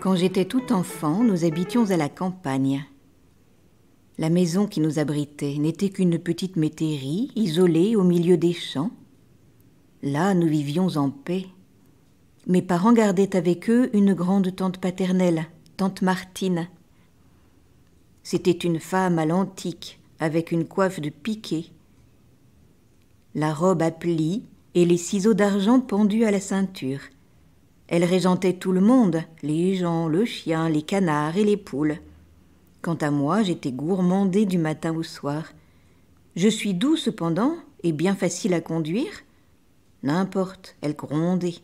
Quand j'étais tout enfant, nous habitions à la campagne. La maison qui nous abritait n'était qu'une petite métairie isolée au milieu des champs. Là, nous vivions en paix. Mes parents gardaient avec eux une grande tante paternelle, tante Martine. C'était une femme à l'antique, avec une coiffe de piqué, la robe à plis et les ciseaux d'argent pendus à la ceinture. Elle régentait tout le monde, les gens, le chien, les canards et les poules. Quant à moi, j'étais gourmandée du matin au soir. Je suis doux cependant, et bien facile à conduire. N'importe, elle grondait.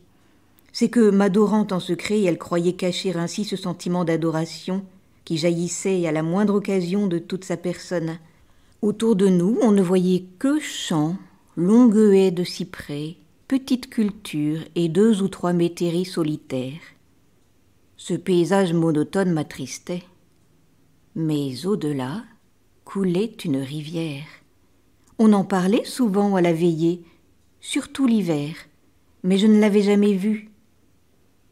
C'est que, m'adorant en secret, elle croyait cacher ainsi ce sentiment d'adoration qui jaillissait à la moindre occasion de toute sa personne. Autour de nous, on ne voyait que champs, longues haies de cyprès, Petite culture et deux ou trois métairies solitaires. Ce paysage monotone m'attristait. Mais au-delà coulait une rivière. On en parlait souvent à la veillée, surtout l'hiver, mais je ne l'avais jamais vue.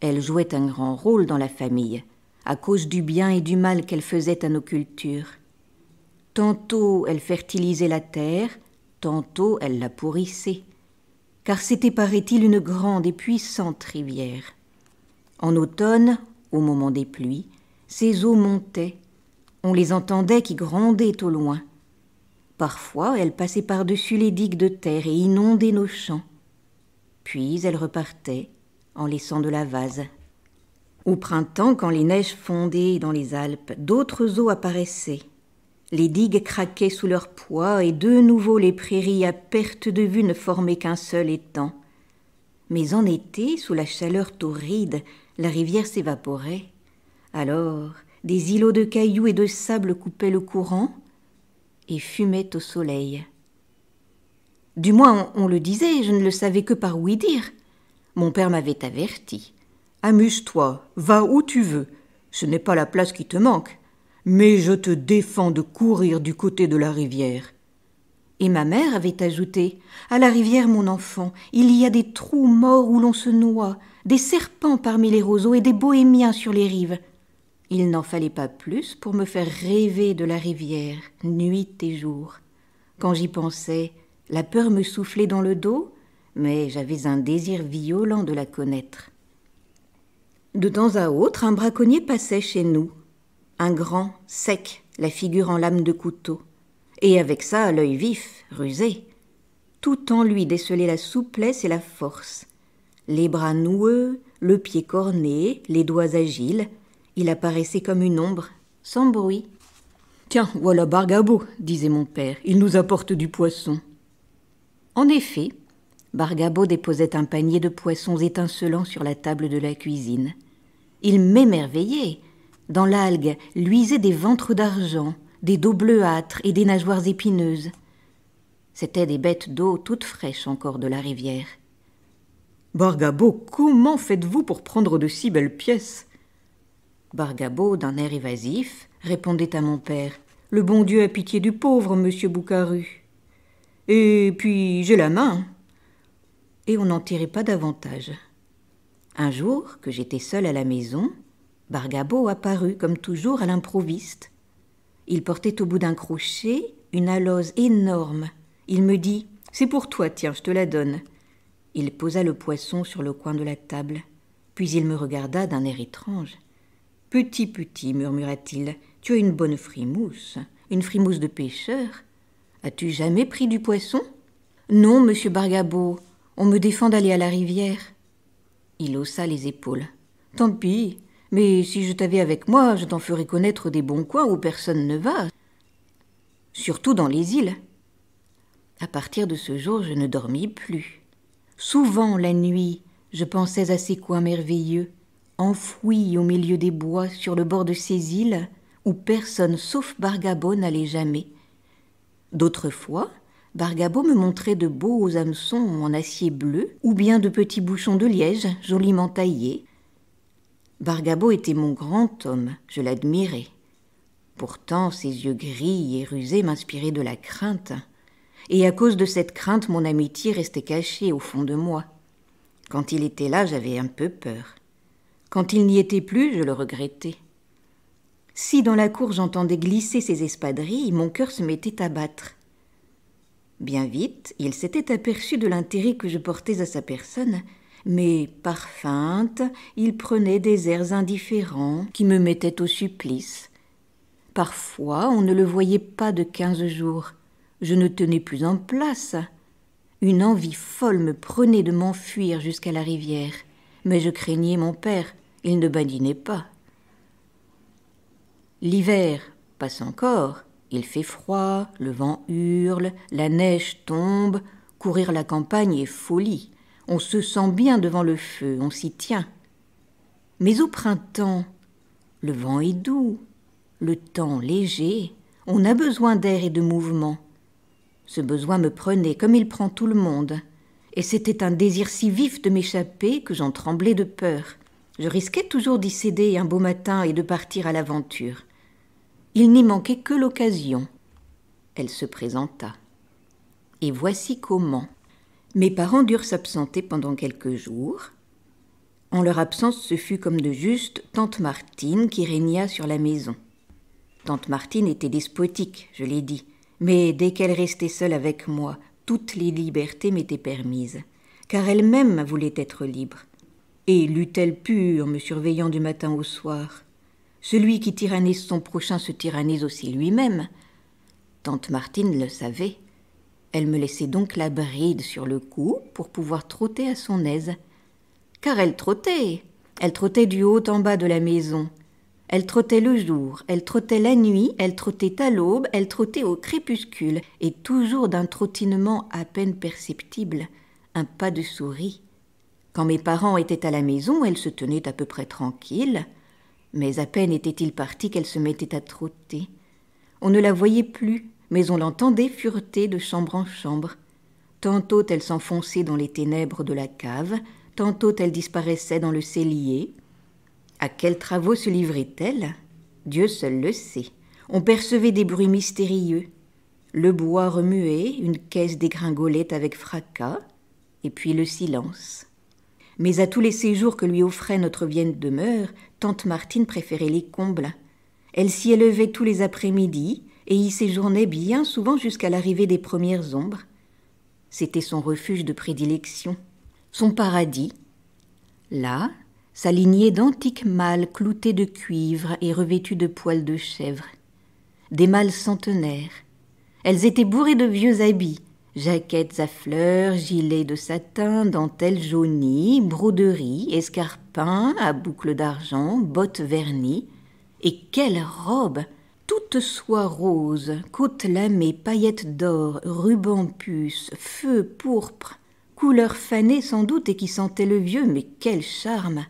Elle jouait un grand rôle dans la famille, à cause du bien et du mal qu'elle faisait à nos cultures. Tantôt elle fertilisait la terre, tantôt elle la pourrissait car c'était, paraît-il, une grande et puissante rivière. En automne, au moment des pluies, ses eaux montaient, on les entendait qui grondaient au loin. Parfois, elles passaient par-dessus les digues de terre et inondaient nos champs. Puis elles repartaient en laissant de la vase. Au printemps, quand les neiges fondaient dans les Alpes, d'autres eaux apparaissaient les digues craquaient sous leur poids et de nouveau les prairies à perte de vue ne formaient qu'un seul étang. Mais en été, sous la chaleur torride, la rivière s'évaporait. Alors, des îlots de cailloux et de sable coupaient le courant et fumaient au soleil. Du moins, on, le disait, je ne le savais que par ouï dire Mon père m'avait averti. Amuse-toi, va où tu veux, ce n'est pas la place qui te manque. Mais je te défends de courir du côté de la rivière. Et ma mère avait ajouté À la rivière, mon enfant, il y a des trous morts où l'on se noie, des serpents parmi les roseaux et des bohémiens sur les rives. Il n'en fallait pas plus pour me faire rêver de la rivière, nuit et jour. Quand j'y pensais, la peur me soufflait dans le dos, mais j'avais un désir violent de la connaître. De temps à autre, un braconnier passait chez nous, un grand, sec, la figure en lame de couteau, et avec ça l'œil vif, rusé. Tout en lui décelait la souplesse et la force. Les bras noueux, le pied corné, les doigts agiles, il apparaissait comme une ombre, sans bruit. Tiens, voilà Bargabo, disait mon père, il nous apporte du poisson. En effet, Bargabo déposait un panier de poissons étincelants sur la table de la cuisine. Il m'émerveillait. Dans l'algue luisaient des ventres d'argent, des dos bleuâtres et des nageoires épineuses. C'étaient des bêtes d'eau toutes fraîches encore de la rivière. Bargabo, comment faites-vous pour prendre de si belles pièces Bargabo, d'un air évasif, répondait à mon père. Le bon Dieu a pitié du pauvre, monsieur Boucaru. Et puis j'ai la main. Et on n'en tirait pas davantage. Un jour, que j'étais seul à la maison, Bargabo apparut, comme toujours, à l'improviste. Il portait au bout d'un crochet une alose énorme. Il me dit C'est pour toi, tiens, je te la donne. Il posa le poisson sur le coin de la table. Puis il me regarda d'un air étrange. Petit, petit, murmura-t-il, tu as une bonne frimousse, une frimousse de pêcheur. As-tu jamais pris du poisson Non, monsieur Bargabo, on me défend d'aller à la rivière. Il haussa les épaules. Tant pis, mais si je t'avais avec moi, je t'en ferais connaître des bons coins où personne ne va, surtout dans les îles. À partir de ce jour, je ne dormis plus. Souvent la nuit, je pensais à ces coins merveilleux, enfouis au milieu des bois sur le bord de ces îles où personne sauf Bargabo n'allait jamais. D'autres fois, Bargabo me montrait de beaux hameçons en acier bleu ou bien de petits bouchons de liège joliment taillés, Bargabo était mon grand homme, je l'admirais. Pourtant, ses yeux gris et rusés m'inspiraient de la crainte, et à cause de cette crainte, mon amitié restait cachée au fond de moi. Quand il était là, j'avais un peu peur. Quand il n'y était plus, je le regrettais. Si dans la cour j'entendais glisser ses espadrilles, mon cœur se mettait à battre. Bien vite, il s'était aperçu de l'intérêt que je portais à sa personne, mais par feinte, il prenait des airs indifférents qui me mettaient au supplice. Parfois, on ne le voyait pas de quinze jours. Je ne tenais plus en place. Une envie folle me prenait de m'enfuir jusqu'à la rivière. Mais je craignais mon père, il ne badinait pas. L'hiver passe encore, il fait froid, le vent hurle, la neige tombe, courir la campagne est folie on se sent bien devant le feu, on s'y tient. Mais au printemps, le vent est doux, le temps léger, on a besoin d'air et de mouvement. Ce besoin me prenait comme il prend tout le monde, et c'était un désir si vif de m'échapper que j'en tremblais de peur. Je risquais toujours d'y céder un beau matin et de partir à l'aventure. Il n'y manquait que l'occasion. Elle se présenta. Et voici comment. Mes parents durent s'absenter pendant quelques jours. En leur absence, ce fut comme de juste tante Martine qui régna sur la maison. Tante Martine était despotique, je l'ai dit, mais dès qu'elle restait seule avec moi, toutes les libertés m'étaient permises, car elle-même voulait être libre. Et l'eût-elle pu en me surveillant du matin au soir Celui qui tyrannise son prochain se tyrannise aussi lui-même. Tante Martine le savait. Elle me laissait donc la bride sur le cou pour pouvoir trotter à son aise. Car elle trottait. Elle trottait du haut en bas de la maison. Elle trottait le jour, elle trottait la nuit, elle trottait à l'aube, elle trottait au crépuscule, et toujours d'un trottinement à peine perceptible, un pas de souris. Quand mes parents étaient à la maison, elle se tenait à peu près tranquille, mais à peine était-il parti qu'elle se mettait à trotter. On ne la voyait plus, mais on l'entendait fureter de chambre en chambre. Tantôt elle s'enfonçait dans les ténèbres de la cave, tantôt elle disparaissait dans le cellier. À quels travaux se livrait-elle Dieu seul le sait. On percevait des bruits mystérieux. Le bois remuait, une caisse dégringolait avec fracas, et puis le silence. Mais à tous les séjours que lui offrait notre vienne demeure, tante Martine préférait les combles. Elle s'y élevait tous les après-midi, et y séjournait bien souvent jusqu'à l'arrivée des premières ombres. C'était son refuge de prédilection, son paradis. Là, s'alignaient d'antiques mâles cloutés de cuivre et revêtus de poils de chèvre, des mâles centenaires. Elles étaient bourrées de vieux habits, jaquettes à fleurs, gilets de satin, dentelles jaunies, broderies, escarpins à boucles d'argent, bottes vernies. Et quelles robes toute soie rose, côte lamée, paillettes d'or, ruban puce, feu pourpre, couleurs fanées sans doute et qui sentaient le vieux, mais quel charme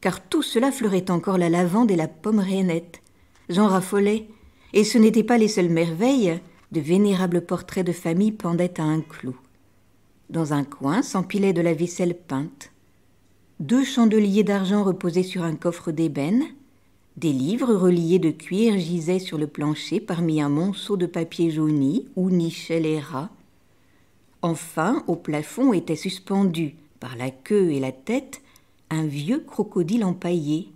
Car tout cela fleurait encore la lavande et la pomme rainette. J'en raffolais, et ce n'étaient pas les seules merveilles, de vénérables portraits de famille pendaient à un clou. Dans un coin s'empilait de la vaisselle peinte. Deux chandeliers d'argent reposaient sur un coffre d'ébène, des livres reliés de cuir gisaient sur le plancher parmi un monceau de papier jauni où nichaient les rats. Enfin, au plafond était suspendu, par la queue et la tête, un vieux crocodile empaillé,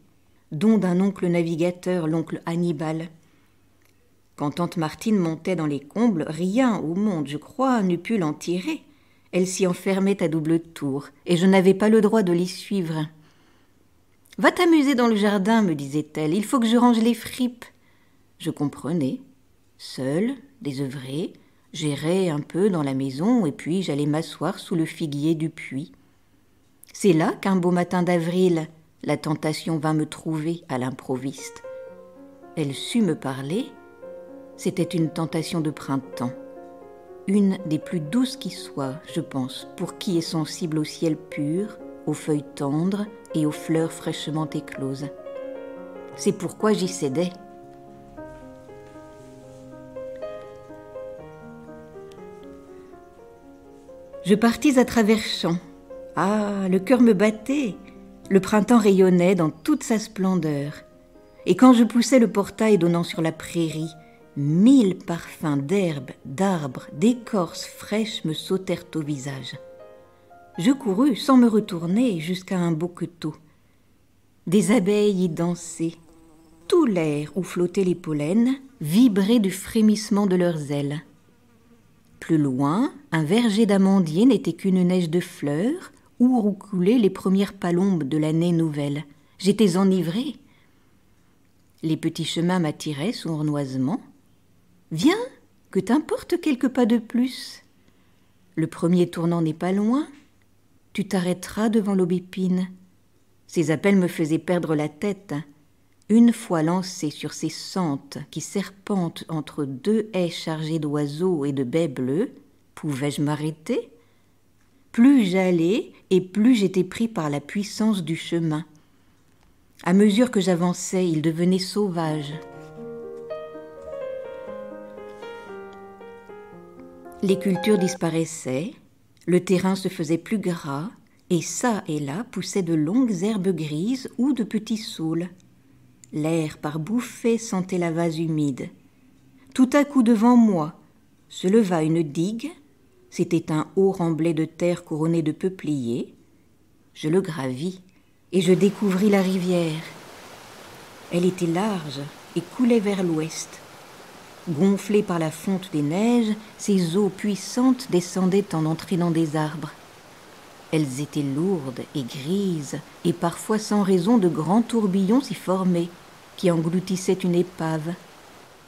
don d'un oncle navigateur, l'oncle Hannibal. Quand tante Martine montait dans les combles, rien au monde, je crois, n'eût pu l'en tirer. Elle s'y enfermait à double tour, et je n'avais pas le droit de l'y suivre. Va t'amuser dans le jardin, me disait-elle, il faut que je range les fripes. Je comprenais. Seule, désœuvrée, j'irais un peu dans la maison et puis j'allais m'asseoir sous le figuier du puits. C'est là qu'un beau matin d'avril, la tentation vint me trouver à l'improviste. Elle sut me parler. C'était une tentation de printemps. Une des plus douces qui soit, je pense, pour qui est sensible au ciel pur, aux feuilles tendres et aux fleurs fraîchement écloses. C'est pourquoi j'y cédais. Je partis à travers champs. Ah, le cœur me battait. Le printemps rayonnait dans toute sa splendeur. Et quand je poussais le portail donnant sur la prairie, mille parfums d'herbes, d'arbres, d'écorces fraîches me sautèrent au visage je courus sans me retourner jusqu'à un boqueteau. Des abeilles y dansaient. Tout l'air où flottaient les pollens vibrait du frémissement de leurs ailes. Plus loin, un verger d'amandiers n'était qu'une neige de fleurs où roucoulaient les premières palombes de l'année nouvelle. J'étais enivrée. Les petits chemins m'attiraient sournoisement. Viens, que t'importe quelques pas de plus. Le premier tournant n'est pas loin, tu t'arrêteras devant l'aubépine. Ces appels me faisaient perdre la tête. Une fois lancé sur ces sentes qui serpentent entre deux haies chargées d'oiseaux et de baies bleues, pouvais-je m'arrêter Plus j'allais et plus j'étais pris par la puissance du chemin. À mesure que j'avançais, il devenait sauvage. Les cultures disparaissaient, le terrain se faisait plus gras, et çà et là poussaient de longues herbes grises ou de petits saules. L'air par bouffées sentait la vase humide. Tout à coup devant moi se leva une digue, c'était un haut remblai de terre couronné de peupliers. Je le gravis, et je découvris la rivière. Elle était large et coulait vers l'ouest. Gonflées par la fonte des neiges, ces eaux puissantes descendaient en entraînant des arbres. Elles étaient lourdes et grises, et parfois sans raison de grands tourbillons s'y formaient, qui engloutissaient une épave,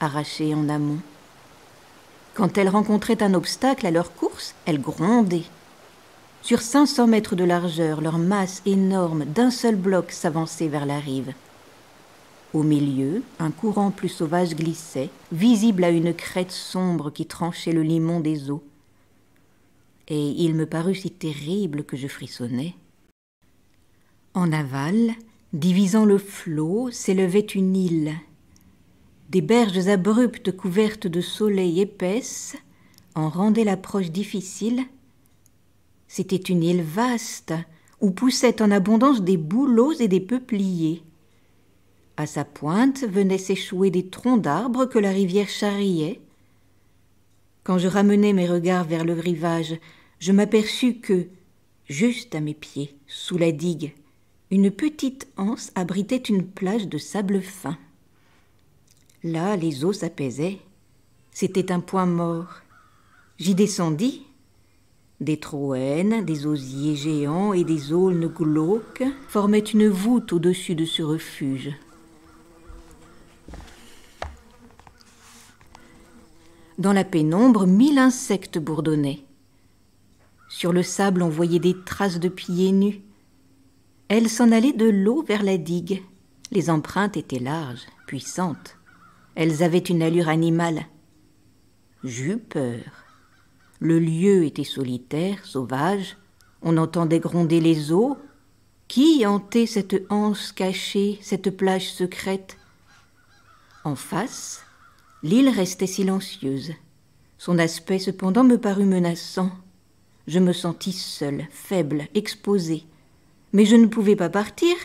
arrachée en amont. Quand elles rencontraient un obstacle à leur course, elles grondaient. Sur 500 mètres de largeur, leur masse énorme d'un seul bloc s'avançait vers la rive. Au milieu, un courant plus sauvage glissait, visible à une crête sombre qui tranchait le limon des eaux. Et il me parut si terrible que je frissonnais. En aval, divisant le flot, s'élevait une île. Des berges abruptes couvertes de soleil épaisse en rendaient l'approche difficile. C'était une île vaste, où poussaient en abondance des bouleaux et des peupliers. À sa pointe venaient s'échouer des troncs d'arbres que la rivière charriait. Quand je ramenais mes regards vers le rivage, je m'aperçus que, juste à mes pieds, sous la digue, une petite anse abritait une plage de sable fin. Là, les eaux s'apaisaient. C'était un point mort. J'y descendis. Des troènes, des osiers géants et des aulnes glauques formaient une voûte au-dessus de ce refuge. Dans la pénombre, mille insectes bourdonnaient. Sur le sable, on voyait des traces de pieds nus. Elles s'en allaient de l'eau vers la digue. Les empreintes étaient larges, puissantes. Elles avaient une allure animale. J'eus peur. Le lieu était solitaire, sauvage. On entendait gronder les eaux. Qui hantait cette anse cachée, cette plage secrète En face, L'île restait silencieuse. Son aspect cependant me parut menaçant. Je me sentis seule, faible, exposée. Mais je ne pouvais pas partir.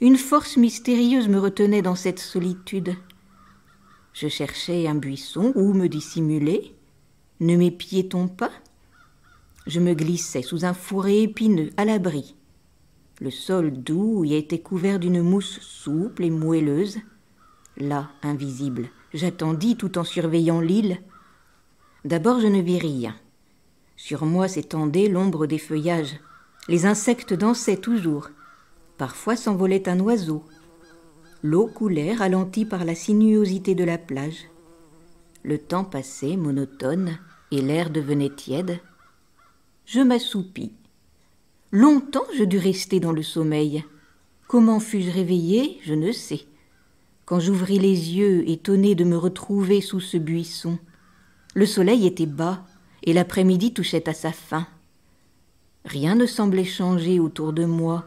Une force mystérieuse me retenait dans cette solitude. Je cherchais un buisson où me dissimuler. Ne m'épiait-on pas Je me glissais sous un fourré épineux, à l'abri. Le sol doux y était couvert d'une mousse souple et moelleuse, là invisible J'attendis tout en surveillant l'île. D'abord je ne vis rien. Sur moi s'étendait l'ombre des feuillages. Les insectes dansaient toujours. Parfois s'envolait un oiseau. L'eau coulait, ralentie par la sinuosité de la plage. Le temps passait, monotone, et l'air devenait tiède. Je m'assoupis. Longtemps je dus rester dans le sommeil. Comment fus-je réveillé je ne sais quand j'ouvris les yeux, étonné de me retrouver sous ce buisson. Le soleil était bas, et l'après-midi touchait à sa fin. Rien ne semblait changer autour de moi,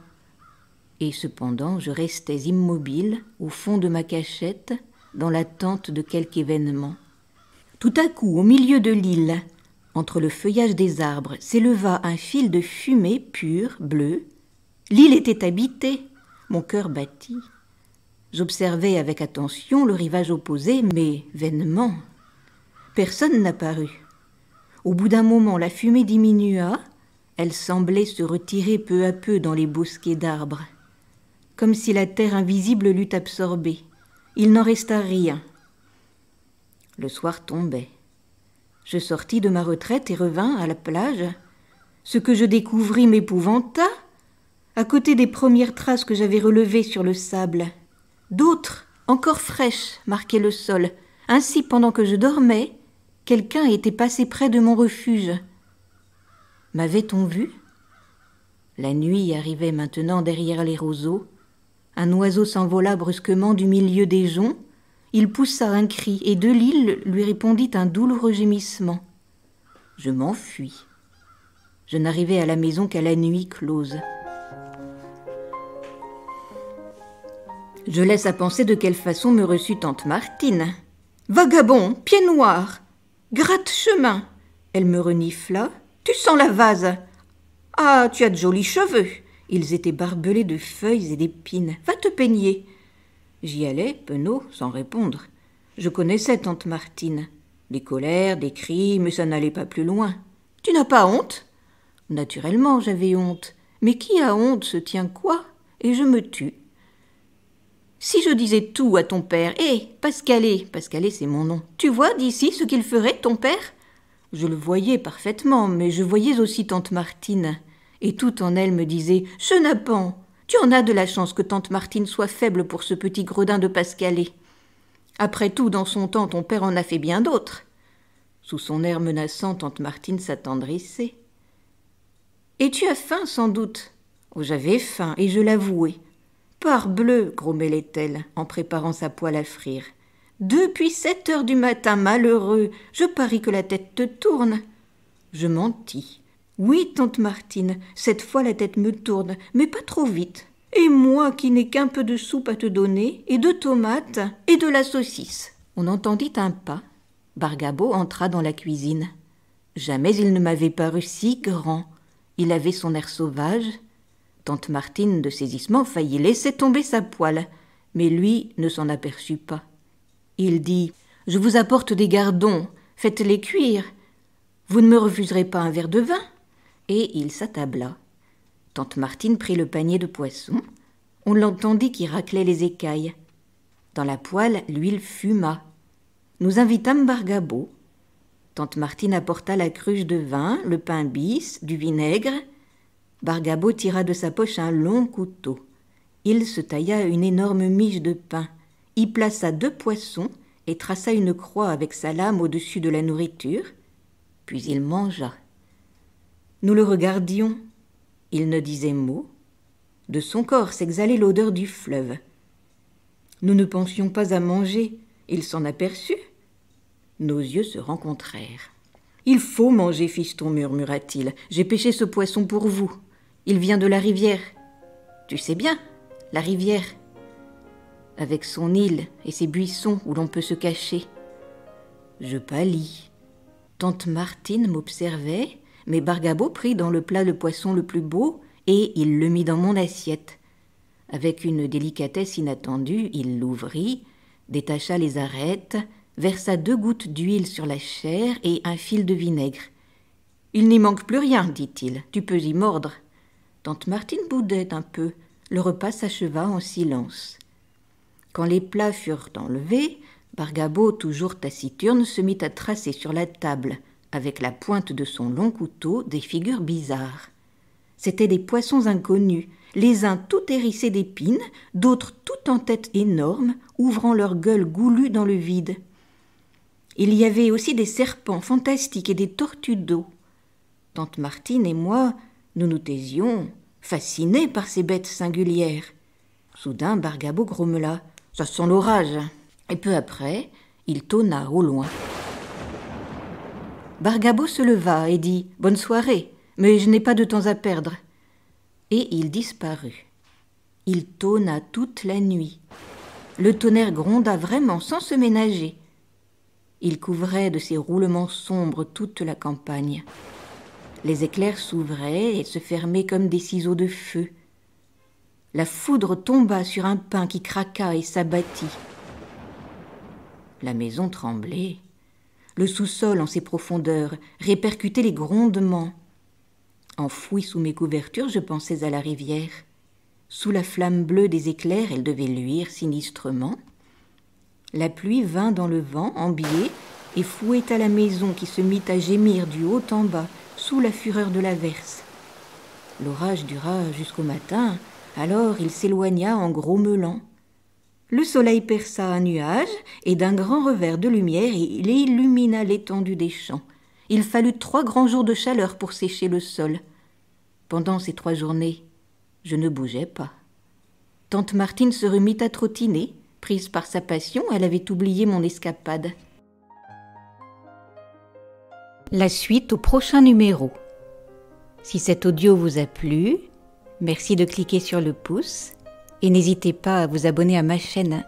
et cependant je restais immobile au fond de ma cachette, dans l'attente de quelque événement. Tout à coup, au milieu de l'île, entre le feuillage des arbres, s'éleva un fil de fumée pure, bleue. L'île était habitée. Mon cœur battit. J'observai avec attention le rivage opposé, mais vainement. Personne n'apparut. Au bout d'un moment, la fumée diminua, elle semblait se retirer peu à peu dans les bosquets d'arbres, comme si la terre invisible l'eût absorbée. Il n'en resta rien. Le soir tombait. Je sortis de ma retraite et revins à la plage. Ce que je découvris m'épouvanta. À côté des premières traces que j'avais relevées sur le sable, D'autres, encore fraîches, marquaient le sol. Ainsi, pendant que je dormais, quelqu'un était passé près de mon refuge. M'avait-on vu La nuit arrivait maintenant derrière les roseaux. Un oiseau s'envola brusquement du milieu des joncs. Il poussa un cri et de l'île lui répondit un douloureux gémissement. Je m'enfuis. Je n'arrivais à la maison qu'à la nuit close. Je laisse à penser de quelle façon me reçut tante Martine. Vagabond, pied noir, gratte-chemin. Elle me renifla. Tu sens la vase. Ah, tu as de jolis cheveux. Ils étaient barbelés de feuilles et d'épines. Va te peigner. J'y allais, penaud, sans répondre. Je connaissais tante Martine. Des colères, des cris, mais ça n'allait pas plus loin. Tu n'as pas honte Naturellement, j'avais honte. Mais qui a honte se tient quoi Et je me tue. Si je disais tout à ton père, hé, Pascalé, Pascalet, Pascalet c'est mon nom, tu vois d'ici ce qu'il ferait, ton père Je le voyais parfaitement, mais je voyais aussi tante Martine, et tout en elle me disait Chenapan, tu en as de la chance que tante Martine soit faible pour ce petit gredin de Pascalet. Après tout, dans son temps, ton père en a fait bien d'autres. Sous son air menaçant, tante Martine s'attendrissait. Et tu as faim, sans doute oh, J'avais faim, et je l'avouais. Parbleu, grommelait-elle en préparant sa poêle à frire. Depuis sept heures du matin, malheureux, je parie que la tête te tourne. Je mentis. Oui, tante Martine, cette fois la tête me tourne, mais pas trop vite. Et moi qui n'ai qu'un peu de soupe à te donner, et de tomates, et de la saucisse. On entendit un pas. Bargabo entra dans la cuisine. Jamais il ne m'avait paru si grand. Il avait son air sauvage, Tante Martine, de saisissement, faillit laisser tomber sa poêle, mais lui ne s'en aperçut pas. Il dit Je vous apporte des gardons, faites-les cuire. Vous ne me refuserez pas un verre de vin Et il s'attabla. Tante Martine prit le panier de poisson. On l'entendit qui raclait les écailles. Dans la poêle, l'huile fuma. Nous invitâmes Bargabo. Tante Martine apporta la cruche de vin, le pain bis, du vinaigre, Bargabo tira de sa poche un long couteau. Il se tailla une énorme miche de pain, y plaça deux poissons et traça une croix avec sa lame au-dessus de la nourriture, puis il mangea. Nous le regardions. Il ne disait mot. De son corps s'exhalait l'odeur du fleuve. Nous ne pensions pas à manger. Il s'en aperçut. Nos yeux se rencontrèrent. Il faut manger, fiston, murmura-t-il. J'ai pêché ce poisson pour vous. Il vient de la rivière. Tu sais bien, la rivière. Avec son île et ses buissons où l'on peut se cacher. Je pâlis. Tante Martine m'observait, mais Bargabo prit dans le plat le poisson le plus beau et il le mit dans mon assiette. Avec une délicatesse inattendue, il l'ouvrit, détacha les arêtes, versa deux gouttes d'huile sur la chair et un fil de vinaigre. Il n'y manque plus rien, dit-il, tu peux y mordre. Tante Martine boudait un peu. Le repas s'acheva en silence. Quand les plats furent enlevés, Bargabo, toujours taciturne, se mit à tracer sur la table, avec la pointe de son long couteau, des figures bizarres. C'étaient des poissons inconnus, les uns tout hérissés d'épines, d'autres tout en tête énorme, ouvrant leur gueule goulue dans le vide. Il y avait aussi des serpents fantastiques et des tortues d'eau. Tante Martine et moi nous nous taisions, fascinés par ces bêtes singulières. Soudain, Bargabo grommela. Ça sent l'orage. Et peu après, il tonna au loin. Bargabo se leva et dit Bonne soirée, mais je n'ai pas de temps à perdre. Et il disparut. Il tonna toute la nuit. Le tonnerre gronda vraiment sans se ménager. Il couvrait de ses roulements sombres toute la campagne. Les éclairs s'ouvraient et se fermaient comme des ciseaux de feu. La foudre tomba sur un pin qui craqua et s'abattit. La maison tremblait. Le sous-sol, en ses profondeurs, répercutait les grondements. Enfoui sous mes couvertures, je pensais à la rivière. Sous la flamme bleue des éclairs, elle devait luire sinistrement. La pluie vint dans le vent, en biais, et fouetta la maison qui se mit à gémir du haut en bas, sous la fureur de l'averse. L'orage dura jusqu'au matin, alors il s'éloigna en meulant. Le soleil perça un nuage, et d'un grand revers de lumière il illumina l'étendue des champs. Il fallut trois grands jours de chaleur pour sécher le sol. Pendant ces trois journées, je ne bougeais pas. Tante Martine se remit à trottiner. Prise par sa passion, elle avait oublié mon escapade. La suite au prochain numéro. Si cet audio vous a plu, merci de cliquer sur le pouce et n'hésitez pas à vous abonner à ma chaîne